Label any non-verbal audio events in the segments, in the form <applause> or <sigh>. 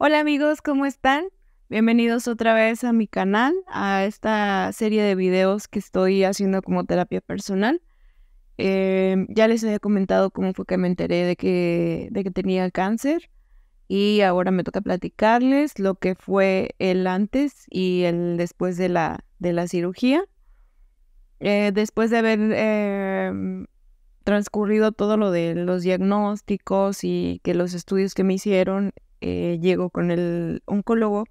Hola amigos, ¿cómo están? Bienvenidos otra vez a mi canal, a esta serie de videos que estoy haciendo como terapia personal. Em, ya les había comentado cómo fue que me enteré de que, de que tenía cáncer y ahora me toca platicarles lo que fue el antes y el después de la, de la cirugía. Eh, después de haber em, transcurrido todo lo de los diagnósticos y que los estudios que me hicieron eh, llego con el oncólogo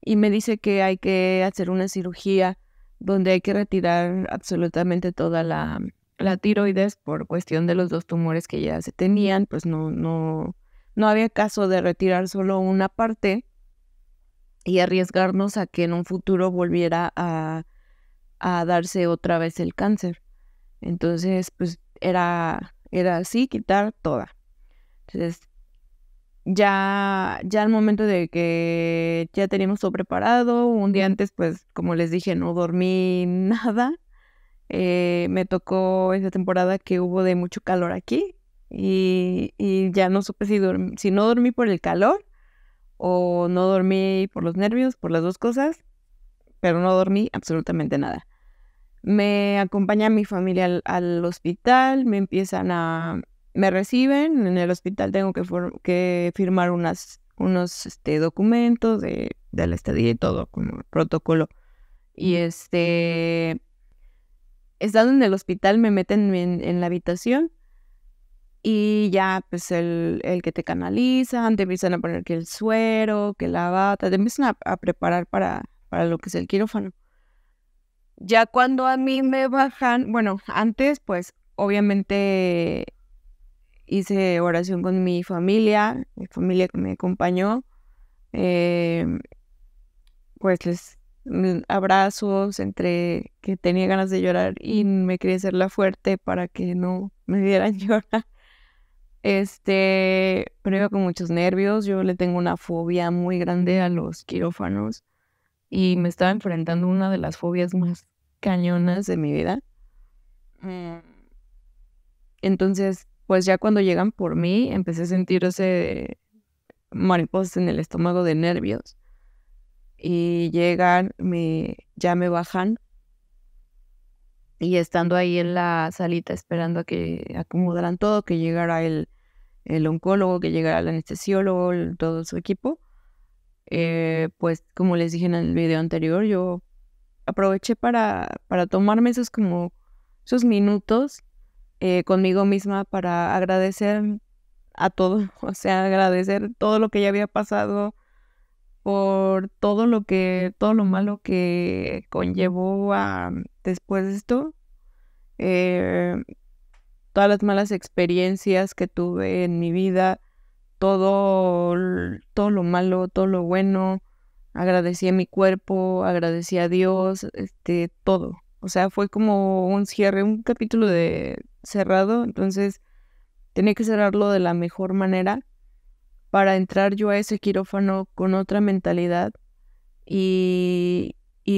y me dice que hay que hacer una cirugía donde hay que retirar absolutamente toda la, tiroides por cuestión de los dos tumores que ya se tenían, pues no, no, no había caso de retirar solo una parte y arriesgarnos a que en un futuro volviera a, a darse otra vez el cáncer. Entonces, pues era, era así, quitar toda. Entonces, ya, ya al momento de que ya teníamos todo preparado, un día antes, pues como les dije, no dormí <laughs> nada. Eh, me tocó esa temporada que hubo de mucho calor aquí y, ya no supe si, si no dormí por el calor o no dormí por los nervios, por las dos cosas, pero no dormí absolutamente nada. Me acompaña mi familia al hospital, me empiezan a, me reciben, en el hospital tengo que, firmar unas, unos este, documentos de, la estadía y todo, como protocolo. Y este, estando en el hospital me meten en, la habitación y ya, pues el, que te canalizan, te empiezan a poner que el suero, que la bata, te empiezan a, preparar para, para lo que es el quirófano. Ya cuando a mí me bajan, bueno, antes pues obviamente hice oración con mi familia, mi familia que me acompañó. Eh, pues les abrazos entre que tenía ganas de llorar y me quería hacer la fuerte para que no <laughs> me dieran <laughs> llorar. Este, pero iba con muchos nervios, yo le tengo una fobia muy grande a los quirófanos y me estaba enfrentando una de las fobias más cañonas de mi vida. Mm, entonces, pues ya cuando llegan por mí, empecé a sentir ese mariposas en el estómago de nervios. Y llegan, me, ya me bajan. Y estando ahí en la salita esperando a que acomodaran todo, que llegara el, oncólogo, que llegara el anestesiólogo, todo su equipo, eh, pues como les dije en el video anterior, yo aproveché para, para tomarme esos como esos minutos eh, conmigo misma para agradecer a todo, <laughs> o sea, agradecer todo lo que ya había pasado, por todo lo que, todo lo malo que conllevó a después de esto, eh, todas las malas experiencias que tuve en mi vida, todo, todo lo malo, todo lo bueno, agradecí a mi cuerpo, agradecí a Dios, este, todo. O sea, fue como un cierre, un capítulo de cerrado, entonces tenía que cerrarlo de la mejor manera para entrar yo a ese quirófano con otra mentalidad y,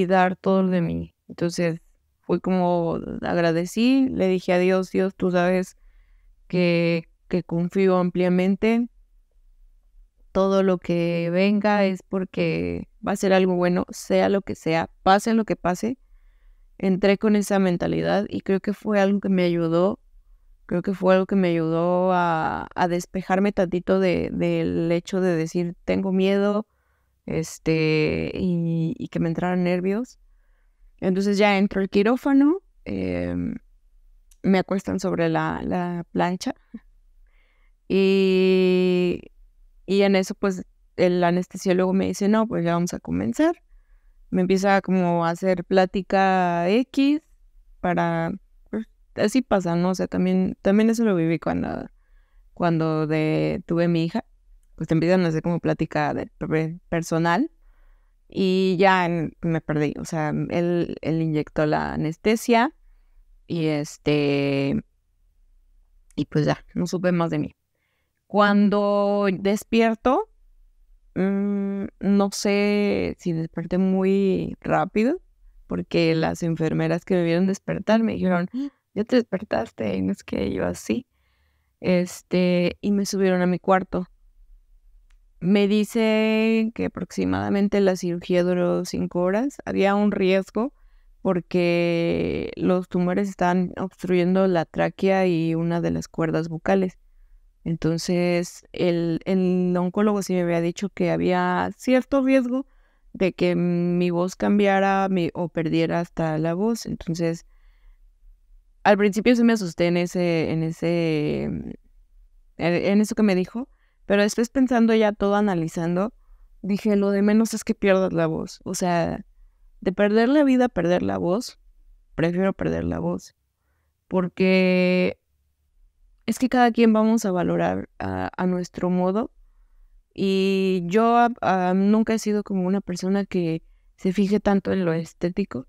dar todo de mí. Entonces fue como agradecí, le dije a Dios, Dios, tú sabes que, que confío ampliamente, todo lo que venga es porque va a ser algo bueno, sea lo que sea, pase lo que pase entré con esa mentalidad y creo que fue algo que me ayudó, creo que fue algo que me ayudó a, despejarme tantito del de, hecho de decir tengo miedo este, y, que me entraran nervios. Entonces ya entro el quirófano, em, me acuestan sobre la, la plancha y, y en eso pues el anestesiólogo me dice, no, pues ya vamos a comenzar me empieza como a hacer plática X para... Pues, así pasa, ¿no? O sea, también, también eso lo viví cuando, cuando tuve mi hija. Pues te empiezan a hacer como plática de, personal y ya me perdí. O sea, él, él inyectó la anestesia y este... Y pues ya, no supe más de mí. Cuando despierto, Mm, no sé si desperté muy rápido, porque las enfermeras que me vieron despertar me dijeron, ah, ya te despertaste, y no es que yo así. Este, y me subieron a mi cuarto. Me dice que aproximadamente la cirugía duró cinco horas. Había un riesgo porque los tumores están obstruyendo la tráquea y una de las cuerdas bucales. Entonces, el, oncólogo sí me había dicho que había cierto riesgo de que mi voz cambiara o perdiera hasta la voz. Entonces, al principio sí me asusté en ese, en ese, mm, eh, en eso que me dijo, pero después pensando ya todo, analizando, dije, lo de menos es que pierdas la voz. O sea, de perder la vida, perder la voz, prefiero perder la voz. Porque es que cada quien vamos a valorar a, nuestro modo. Y yo nunca he sido como una persona que se fije tanto en lo estético.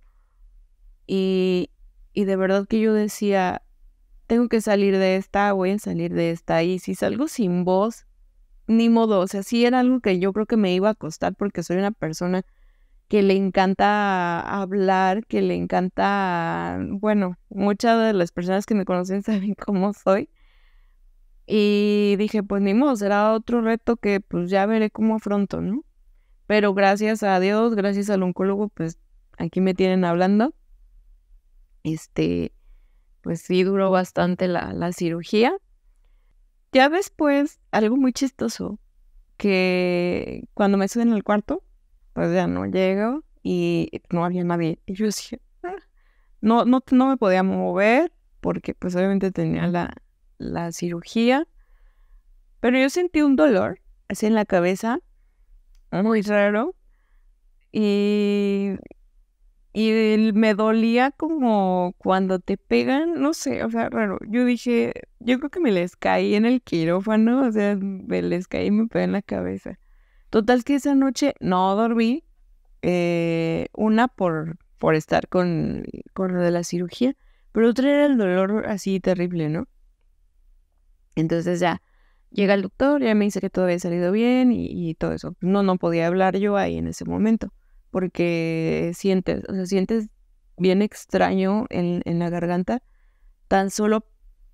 Y, y de verdad que yo decía, tengo que salir de esta, voy a salir de esta. Y si salgo sin voz, ni modo. O sea, sí era algo que yo creo que me iba a costar porque soy una persona que le encanta hablar, que le encanta, bueno, muchas de las personas que me conocen <laughs> saben cómo soy. Y dije, pues ni modo, será otro reto que pues ya veré cómo afronto, ¿no? Pero gracias a Dios, gracias al oncólogo, pues aquí me tienen hablando. Este, pues sí duró bastante la, cirugía. Ya después, algo muy chistoso, que cuando me en el cuarto, pues ya no llego y no había nadie. Y yo dije, ah, no, no, no me podía mover porque pues obviamente tenía la, la cirugía, pero yo sentí un dolor así en la cabeza, muy raro, y, y me dolía como cuando te pegan, no sé, o sea, raro. Yo dije, yo creo que me les caí en el quirófano, o sea, me les caí y me pegué en la cabeza. Total que esa noche no dormí, eh, una por, por estar con, con lo de la cirugía, pero otra era el dolor así terrible, ¿no? Entonces ya llega el doctor, ya me dice que todo había salido bien y, todo eso. No, no podía hablar yo ahí en ese momento, porque sientes, o sea, sientes bien extraño en, en la garganta, tan solo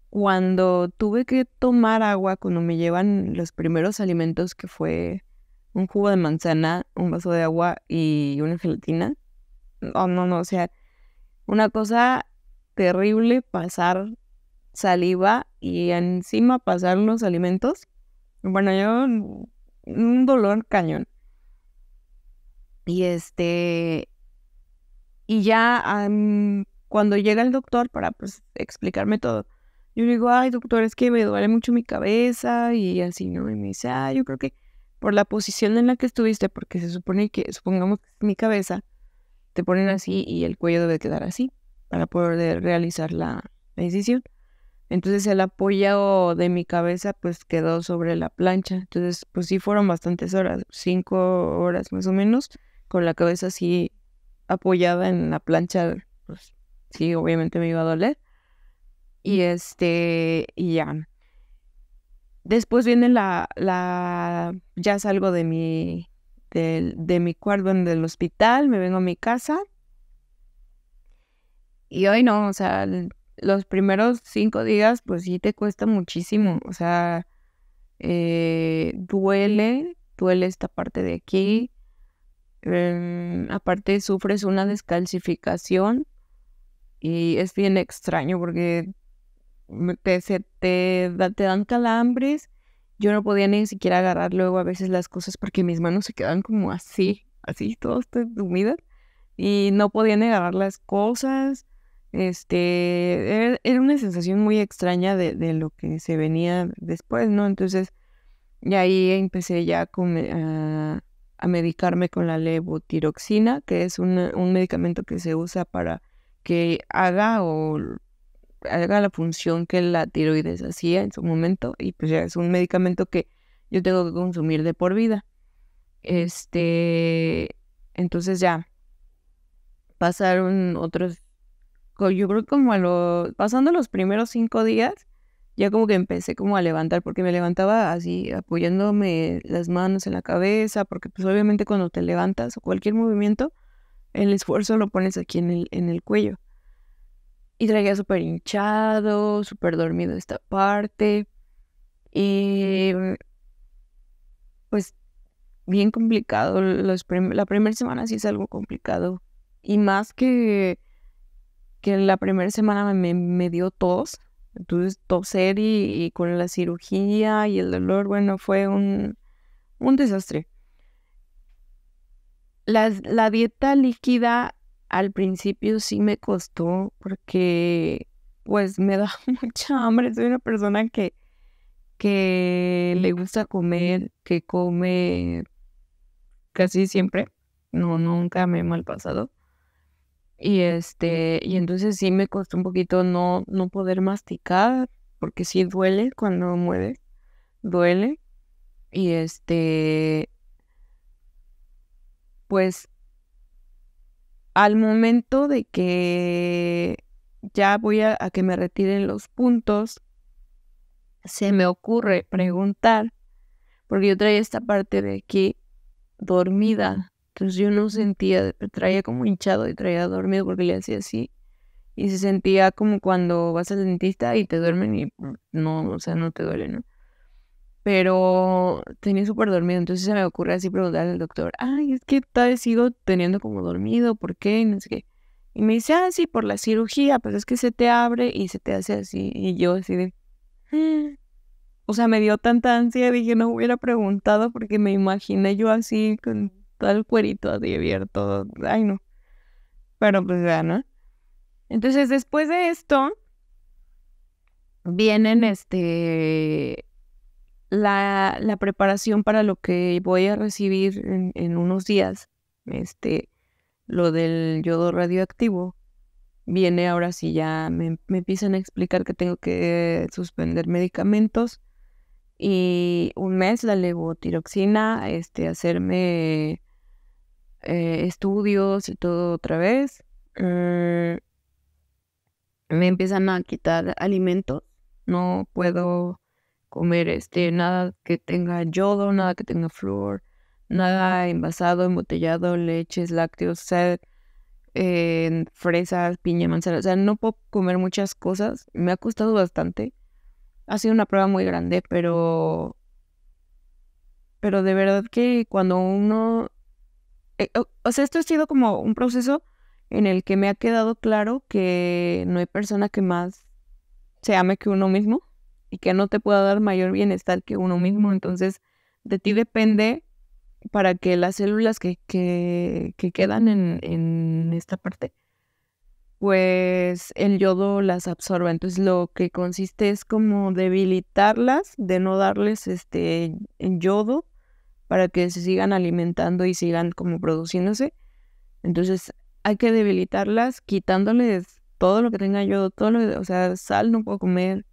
cuando tuve que tomar agua, cuando me llevan los primeros alimentos, que fue un jugo de manzana, un vaso de agua y una gelatina. No, no, no, o sea, una cosa terrible pasar saliva y encima pasar los alimentos, bueno, yo un dolor cañón. Y este, y ya cuando llega el doctor para pues, explicarme todo, yo digo, ay doctor, es que me duele mucho mi cabeza y así, ¿no? me dice, ah, yo creo que por la posición en la que estuviste, porque se supone que, supongamos que mi cabeza, te ponen así y el cuello debe quedar así para poder realizar la decisión. Entonces el apoyo de mi cabeza pues quedó sobre la plancha. Entonces pues sí fueron bastantes horas, cinco horas más o menos, con la cabeza así apoyada en la plancha, pues sí, obviamente me iba a doler. Y este, y ya. Después viene la, la, ya salgo de mi, de, de mi cuarto en el hospital, me vengo a mi casa. Y hoy no, o sea, los primeros cinco días, pues sí te cuesta muchísimo. O sea, eh, duele, duele esta parte de aquí. Em, aparte, sufres una descalcificación y es bien extraño porque te, te dan calambres. Yo no podía ni siquiera agarrar luego a veces las cosas porque mis manos se quedan como así, así, todas sumidas. Y no podía agarrar las cosas este, er, era, una sensación muy extraña de, lo que se venía después, ¿no? Entonces, y ahí empecé ya eh, a, a, medicarme con la levotiroxina, que es un medicamento que se usa para que haga o haga la función que la tiroides hacía en su momento y pues ya es un medicamento que yo tengo que consumir de por vida. Este, entonces ya pasaron otros yo creo como a los, pasando los primeros cinco días, ya como que empecé como a levantar, porque me levantaba así apoyándome las manos en la cabeza, porque pues obviamente cuando te levantas o cualquier movimiento, el esfuerzo lo pones aquí en el, en el cuello. Y traía súper hinchado, súper dormido esta parte. Y mm, pues bien complicado. Los la primera semana sí es algo complicado. Y más que que la primera semana me, dio tos, entonces toser y, con la cirugía y el dolor, bueno, fue un, un desastre. La, la dieta líquida al principio sí me costó porque pues me da <laughs> mucha hambre, soy una persona que, que le gusta comer, que come casi siempre, no, nunca me he mal pasado. Y este, y entonces sí me costó un poquito no, poder masticar, porque sí duele cuando muere, duele. Y este, pues al momento de que ya voy a, a que me retiren los puntos, se me ocurre preguntar, porque yo traía esta parte de aquí dormida, entonces pues, yo no sentía, traía como hinchado y traía dormido porque le hacía así. Y se sentía como cuando vas al dentista y te duermen y mm, no, o sea, no te duele, ¿no? Pero tenía súper dormido, entonces se me ocurre así preguntar al doctor, ay, es que tal vez sigo teniendo como dormido, ¿por qué? Y no sé qué. Y me dice, ah, sí, por la cirugía, pues es que se te abre y se te hace así. Y yo así de... Ah". O sea, me dio tanta ansia, dije, no hubiera preguntado porque me imaginé yo así con todo el cuerito así abierto, ay no. Pero pues ya, ¿no? Entonces, después de esto, vienen este la, preparación para lo que voy a recibir en, unos días, este, lo del yodo radioactivo, viene ahora sí ya, me, me empiezan a explicar que tengo que suspender medicamentos y un mes la levotiroxina, este, hacerme eh, estudios y todo otra vez. Eh, me empiezan a quitar alimentos. No puedo comer este, nada que tenga yodo, nada que tenga flor, nada envasado, embotellado, leches, lácteos, sed, eh, fresas, piña, manzana. O sea, no puedo comer muchas cosas. Me ha costado bastante. Ha sido una prueba muy grande, pero pero de verdad que cuando uno eh, o, sea, esto ha sido como un proceso en el que me ha quedado claro que no hay persona que más se ame que uno mismo y que no te pueda dar mayor bienestar que uno mismo. Entonces, de ti depende para que las células que, que, quedan en, en, esta parte, pues el yodo las absorba. Entonces, lo que consiste es como debilitarlas, de no darles este yodo para que se sigan alimentando y sigan como produciéndose. Entonces hay que debilitarlas quitándoles todo lo que tenga yodo, todo lo o sea, sal no puedo comer,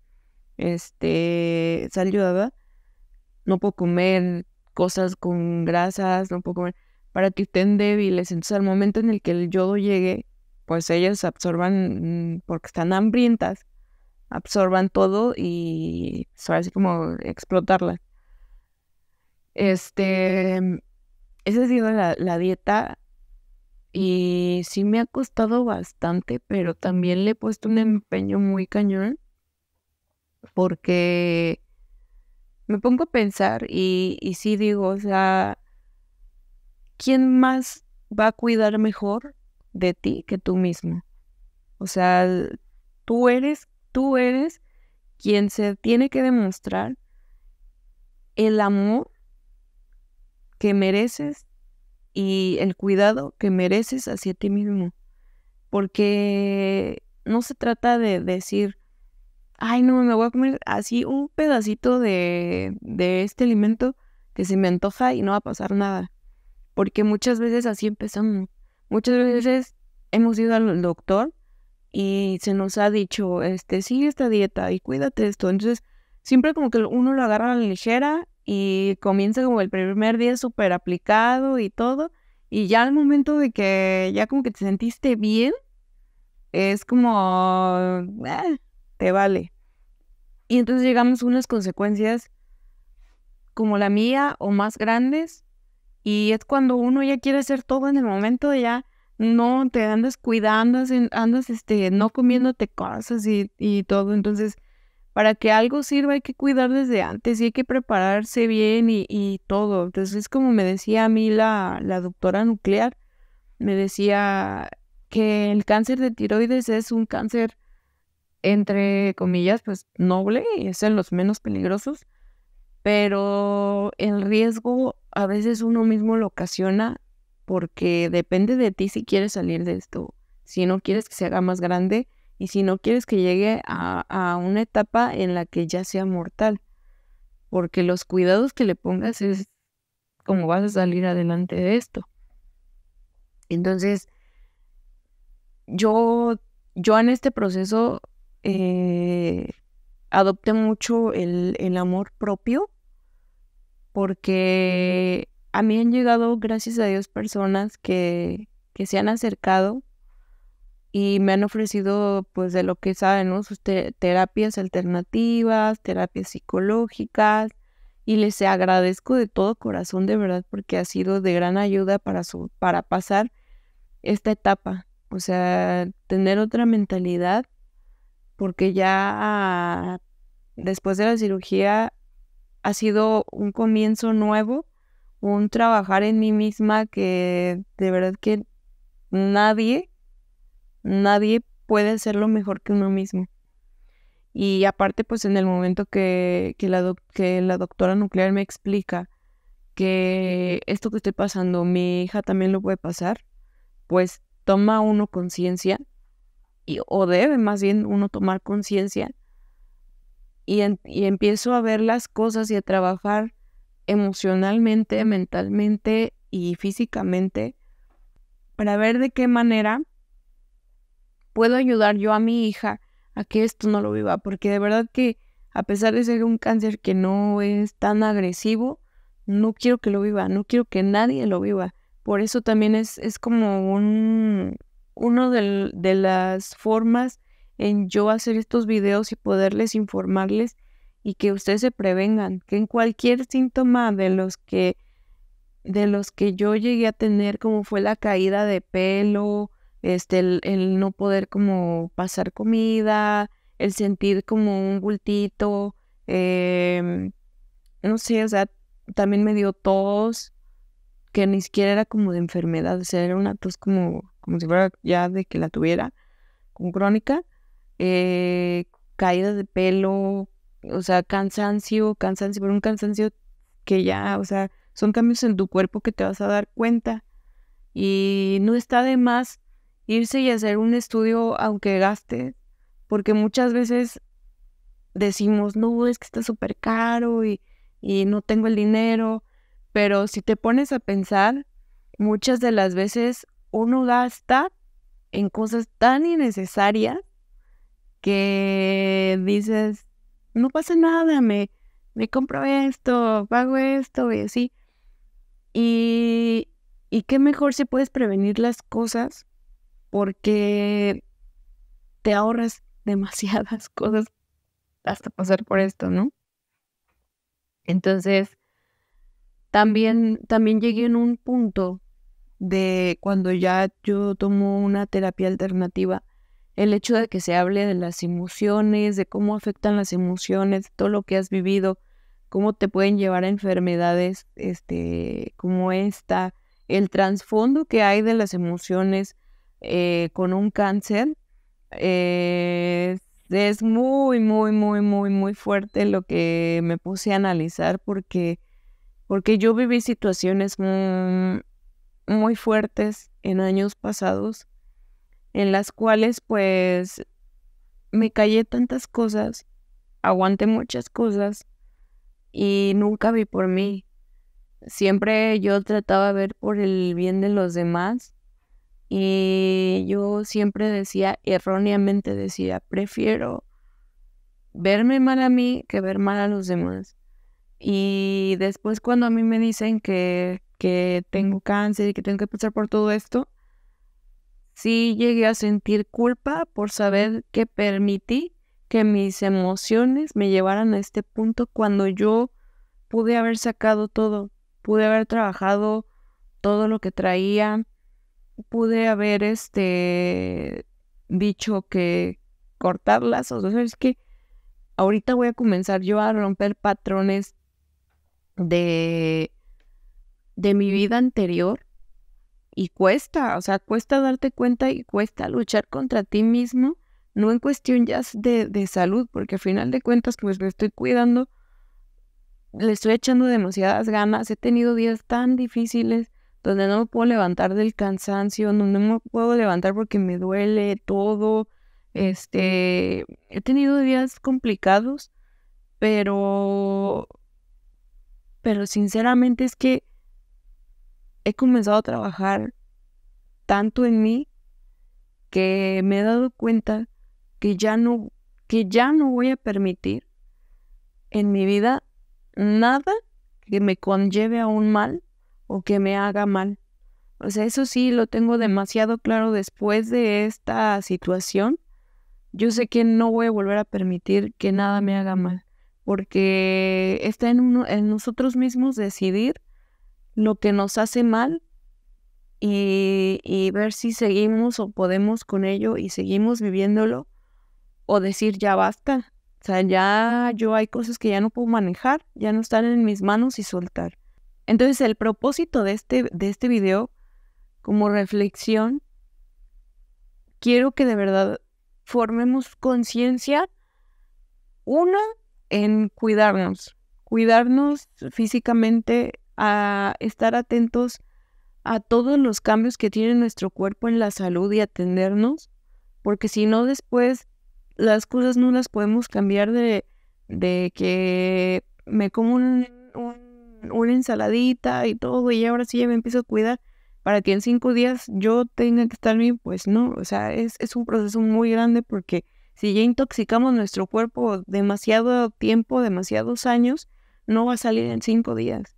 este, sal ayudada, no puedo comer cosas con grasas, no puedo comer, para que estén débiles. Entonces al momento en el que el yodo llegue, pues ellas absorban, mm, porque están hambrientas, absorban todo y son así como explotarlas. Este, mm, esa ha sido la, dieta y sí me ha costado bastante, pero también le he puesto un empeño muy cañón porque me pongo a pensar y, y sí digo, o sea, ¿quién más va a cuidar mejor de ti que tú mismo? O sea, tú eres, tú eres quien se tiene que demostrar el amor que mereces y el cuidado que mereces hacia ti mismo. Porque no se trata de decir, ay, no, me voy a comer así un pedacito de, de este alimento que se me antoja y no va a pasar nada. Porque muchas veces así empezamos. Muchas veces hemos ido al doctor y se nos ha dicho, este, sigue esta dieta y cuídate esto. Entonces, siempre como que uno lo agarra a la ligera y comienza como el primer día súper aplicado y todo. Y ya al momento de que ya como que te sentiste bien, es como, ah, te vale. Y entonces llegamos a unas consecuencias como la mía o más grandes. Y es cuando uno ya quiere hacer todo en el momento, ya no te andas cuidando, andas, este, no comiéndote cosas y, y todo. Entonces, para que algo sirva hay que cuidar desde antes y hay que prepararse bien y, todo. Entonces, es como me decía a mí la, la doctora nuclear, me decía que el cáncer de tiroides es un cáncer, entre comillas, pues noble, es de los menos peligrosos, pero el riesgo a veces uno mismo lo ocasiona porque depende de ti si quieres salir de esto. Si no quieres que se haga más grande, y si no quieres que llegue a, una etapa en la que ya sea mortal, porque los cuidados que le pongas es como vas a salir adelante de esto. Entonces, yo, yo en este proceso eh, adopté mucho el, el amor propio, porque a mí han llegado, gracias a Dios, personas que, que se han acercado y me han ofrecido pues de lo que saben, ¿no? Sus terapias alternativas, terapias psicológicas y les agradezco de todo corazón de verdad porque ha sido de gran ayuda para su para pasar esta etapa, o sea, tener otra mentalidad porque ya después de la cirugía ha sido un comienzo nuevo, un trabajar en mí misma que de verdad que nadie nadie puede hacerlo mejor que uno mismo. Y aparte, pues en el momento que, la, doctora nuclear me explica que esto que estoy pasando, mi hija también lo puede pasar, pues toma uno conciencia, o debe más bien uno tomar conciencia, y, y empiezo a ver las cosas y a trabajar emocionalmente, mentalmente y físicamente para ver de qué manera puedo ayudar yo a mi hija a que esto no lo viva, porque de verdad que a pesar de ser un cáncer que no es tan agresivo, no quiero que lo viva, no quiero que nadie lo viva. Por eso también es, es como un, uno de, las formas en yo hacer estos videos y poderles informarles y que ustedes se prevengan, que en cualquier síntoma de los que de los que yo llegué a tener, como fue la caída de pelo, este, el, no poder como pasar comida, el sentir como un bultito, em, no sé, o sea, también me dio tos, que ni siquiera era como de enfermedad, o sea, era una tos como, como si fuera ya de que la tuviera, con crónica, eh, caída de pelo, o sea, cansancio, cansancio, pero un cansancio que ya, o sea, son cambios en tu cuerpo que te vas a dar cuenta. Y no está de más irse y hacer un estudio aunque gaste. porque muchas veces decimos, no, es que está súper caro y, no tengo el dinero, pero si te pones a pensar, muchas de las veces uno gasta en cosas tan innecesarias que dices, no pasa nada, me, me compro esto, pago esto y así. Y, y qué mejor si puedes prevenir las cosas porque te ahorras demasiadas <laughs> cosas hasta pasar por esto, ¿no? Entonces, también, también llegué en un punto de cuando ya yo tomo una terapia alternativa, el hecho de que se hable de las emociones, de cómo afectan las emociones, todo lo que has vivido, cómo te pueden llevar a enfermedades este, como esta, el trasfondo que hay de las emociones, eh, con un cáncer. Eh, es muy, muy, muy, muy, muy fuerte lo que me puse a analizar porque, porque yo viví situaciones muy, muy fuertes en años pasados en las cuales pues me callé tantas cosas, aguanté muchas cosas y nunca vi por mí. Siempre yo trataba de ver por el bien de los demás y yo siempre decía, erróneamente decía, prefiero verme mal a mí que ver mal a los demás. Y después cuando a mí me dicen que, tengo cáncer y que tengo que pasar por todo esto, sí llegué a sentir culpa por saber que permití que mis emociones me llevaran a este punto cuando yo pude haber sacado todo, pude haber trabajado todo lo que traía, pude haber este dicho que cortar lazos. O sea, es que ahorita voy a comenzar yo a romper patrones de, de mi vida anterior y cuesta, o sea, cuesta darte cuenta y cuesta luchar contra ti mismo, no en cuestión ya de, de salud, porque al final de cuentas, pues me estoy cuidando, le estoy echando demasiadas ganas, he tenido días tan difíciles donde no me puedo levantar del cansancio, ...donde no me puedo levantar porque me duele todo. Este, he tenido días complicados, pero, pero sinceramente es que he comenzado a trabajar tanto en mí que me he dado cuenta que ya no, que ya no voy a permitir en mi vida nada que me conlleve a un mal o que me haga mal. O sea, eso sí lo tengo demasiado claro después de esta situación. Yo sé que no voy a volver a permitir que nada me haga mal, porque está en, uno, en nosotros mismos decidir lo que nos hace mal y, y, ver si seguimos o podemos con ello y seguimos viviéndolo o decir ya basta. O sea, ya yo hay cosas que ya no puedo manejar, ya no están en mis manos y soltar. Entonces el propósito de este, de este video, como reflexión, quiero que de verdad formemos conciencia, una, en cuidarnos, cuidarnos físicamente, a estar atentos a todos los cambios que tiene nuestro cuerpo en la salud y atendernos, porque si no después las cosas no las podemos cambiar de, de que me como un una ensaladita y todo, y ahora sí ya me empiezo a cuidar para que en cinco días yo tenga que estar bien, pues no, o sea, es, un proceso muy grande porque si ya intoxicamos nuestro cuerpo demasiado tiempo, demasiados años, no va a salir en cinco días.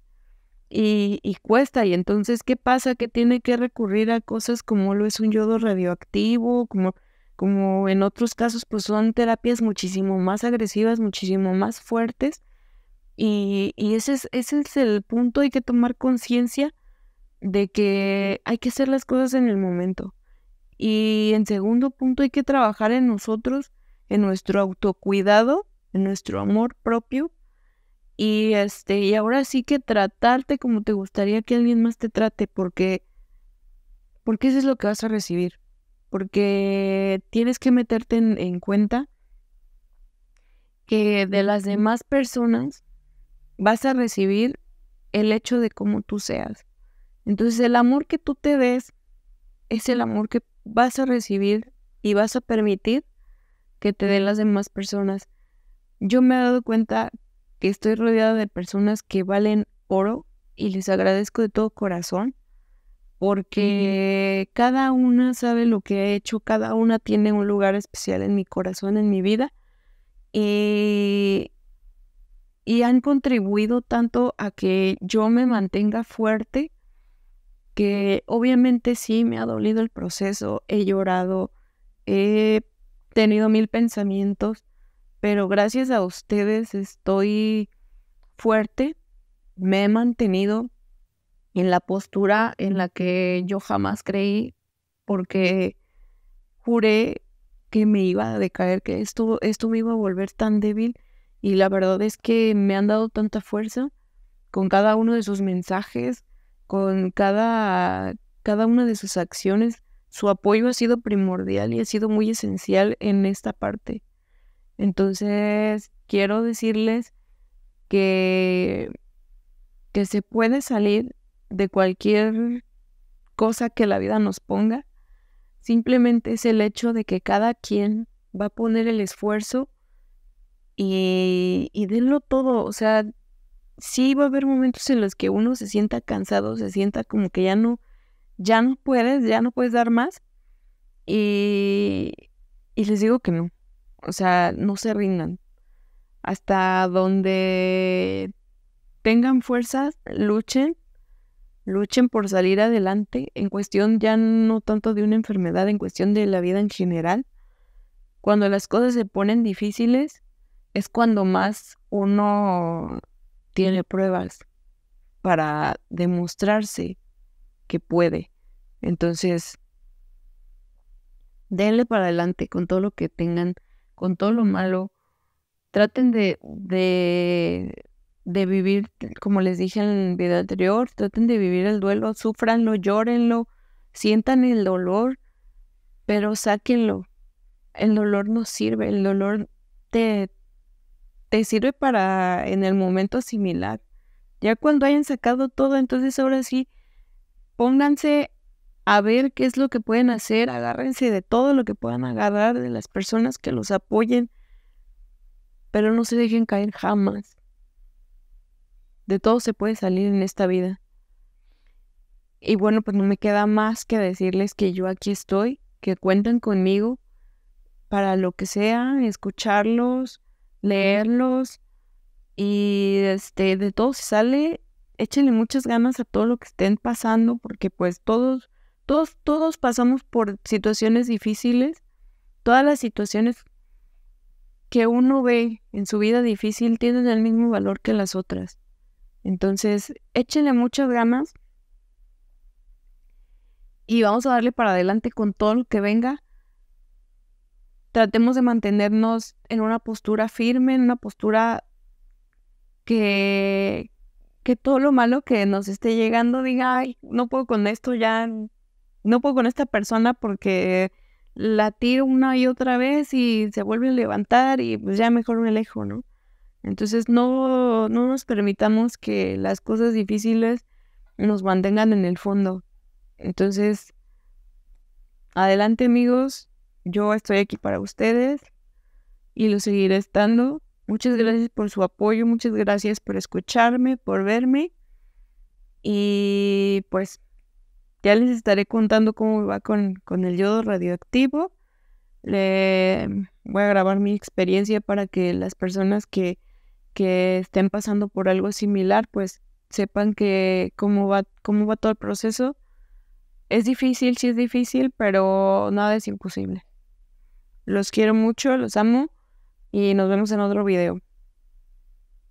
Y, y, cuesta. Y entonces, ¿qué pasa? Que tiene que recurrir a cosas como lo es un yodo radioactivo, como, como en otros casos, pues son terapias muchísimo más agresivas, muchísimo más fuertes, y, ese, es, ese es el punto, hay que tomar conciencia de que hay que hacer las cosas en el momento. Y en segundo punto, hay que trabajar en nosotros, en nuestro autocuidado, en nuestro amor propio. Y este, y ahora sí que tratarte como te gustaría que alguien más te trate, porque, porque eso es lo que vas a recibir. Porque tienes que meterte en cuenta que de las demás personas vas a recibir el hecho de cómo tú seas. Entonces el amor que tú te des es el amor que vas a recibir y vas a permitir que te den las demás personas. Yo me he dado cuenta que estoy rodeada de personas que valen oro y les agradezco de todo corazón porque cada una sabe lo que ha hecho, cada una tiene un lugar especial en mi corazón, en mi vida y y han contribuido tanto a que yo me mantenga fuerte, que obviamente sí me ha dolido el proceso, he llorado, he tenido mil pensamientos, pero gracias a ustedes estoy fuerte, me he mantenido en la postura en la que yo jamás creí, porque juré que me iba a decaer, que esto, me iba a volver tan débil y la verdad es que me han dado tanta fuerza con cada uno de sus mensajes, con cada, cada una de sus acciones. Su apoyo ha sido primordial y ha sido muy esencial en esta parte. Entonces, quiero decirles que, que se puede salir de cualquier cosa que la vida nos ponga. Simplemente es el hecho de que cada quien va a poner el esfuerzo y, y denlo todo, o sea, sí va a haber momentos en los que uno se sienta cansado, se sienta como que ya no, ya no puedes, ya no puedes dar más. Y, y les digo que no. O sea, no se rindan. Hasta donde tengan fuerzas, luchen, luchen por salir adelante en cuestión ya no tanto de una enfermedad, en cuestión de la vida en general. Cuando las cosas se ponen difíciles, es cuando más uno tiene pruebas para demostrarse que puede. Entonces, denle para adelante con todo lo que tengan, con todo lo malo. Traten de, vivir, como les dije en el video anterior, traten de vivir el duelo, súfranlo, llórenlo, sientan el dolor, pero sáquenlo. El dolor no sirve, el dolor te, te sirve para en el momento similar Ya cuando hayan sacado todo, entonces ahora sí, pónganse a ver qué es lo que pueden hacer, agárrense de todo lo que puedan agarrar, de las personas que los apoyen, pero no se dejen caer jamás. De todo se puede salir en esta vida. Y bueno, pues no me queda más que decirles que yo aquí estoy, que cuentan conmigo para lo que sea, escucharlos, leerlos y este, de todo se sale, échenle muchas ganas a todo lo que estén pasando porque pues todos, todos, todos pasamos por situaciones difíciles, todas las situaciones que uno ve en su vida difícil tienen el mismo valor que las otras. Entonces, échenle muchas ganas y vamos a darle para adelante con todo lo que venga tratemos de mantenernos en una postura firme, en una postura que, que todo lo malo que nos esté llegando diga, ay, no puedo con esto ya, no puedo con esta persona porque la tiro una y otra vez y se vuelve a levantar y pues ya mejor me alejo, ¿no? Entonces no, no nos permitamos que las cosas difíciles nos mantengan en el fondo. Entonces, adelante amigos, yo estoy aquí para ustedes y lo seguiré estando. Muchas gracias por su apoyo, muchas gracias por escucharme, por verme. Y pues ya les estaré contando cómo va con, el yodo radioactivo. Le voy a grabar mi experiencia para que las personas que, que estén pasando por algo similar, pues sepan que cómo va, cómo va todo el proceso. Es difícil, sí es difícil, pero nada es imposible. Los quiero mucho, los amo y nos vemos en otro video.